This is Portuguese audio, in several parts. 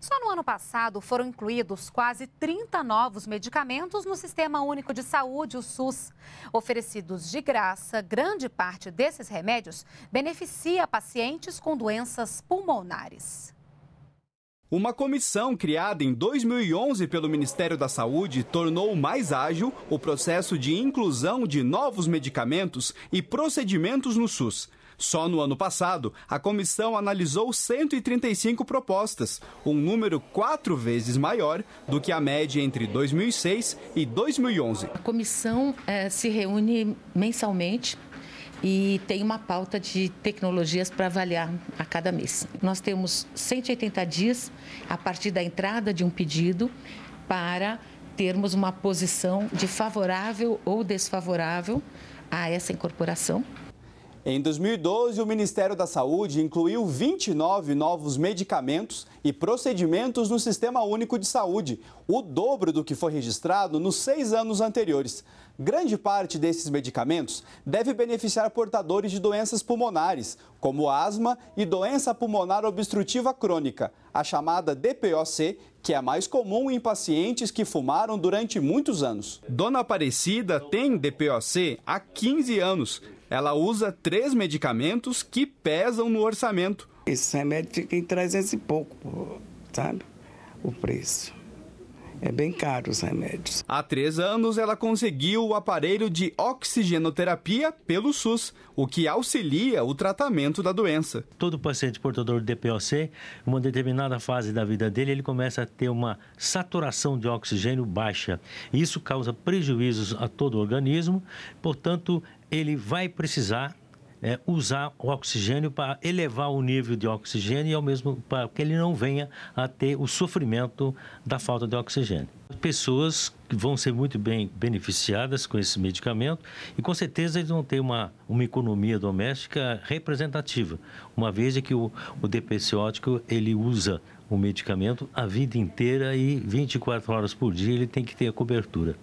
Só no ano passado foram incluídos quase 30 novos medicamentos no Sistema Único de Saúde, o SUS. Oferecidos de graça, grande parte desses remédios beneficia pacientes com doenças pulmonares. Uma comissão criada em 2011 pelo Ministério da Saúde tornou mais ágil o processo de inclusão de novos medicamentos e procedimentos no SUS. Só no ano passado, a comissão analisou 135 propostas, um número quatro vezes maior do que a média entre 2006 e 2011. A comissão eh, se reúne mensalmente e tem uma pauta de tecnologias para avaliar a cada mês. Nós temos 180 dias a partir da entrada de um pedido para termos uma posição de favorável ou desfavorável a essa incorporação. Em 2012, o Ministério da Saúde incluiu 29 novos medicamentos e procedimentos no Sistema Único de Saúde, o dobro do que foi registrado nos seis anos anteriores. Grande parte desses medicamentos deve beneficiar portadores de doenças pulmonares, como asma e doença pulmonar obstrutiva crônica, a chamada DPOC, que é mais comum em pacientes que fumaram durante muitos anos. Dona Aparecida tem DPOC há 15 anos. Ela usa três medicamentos que pesam no orçamento. Esse remédio fica em 300 e pouco, sabe? O preço. É bem caro os remédios. Há três anos, ela conseguiu o aparelho de oxigenoterapia pelo SUS, o que auxilia o tratamento da doença. Todo paciente portador de DPOC, uma determinada fase da vida dele, ele começa a ter uma saturação de oxigênio baixa. Isso causa prejuízos a todo o organismo, portanto, ele vai precisar é, usar o oxigênio para elevar o nível de oxigênio e ao mesmo para que ele não venha a ter o sofrimento da falta de oxigênio. Pessoas que vão ser muito bem beneficiadas com esse medicamento e com certeza eles vão ter uma, uma economia doméstica representativa, uma vez que o, o depressiótico ele usa o medicamento a vida inteira e 24 horas por dia ele tem que ter a cobertura.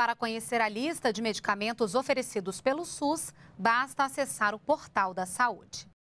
Para conhecer a lista de medicamentos oferecidos pelo SUS, basta acessar o portal da saúde.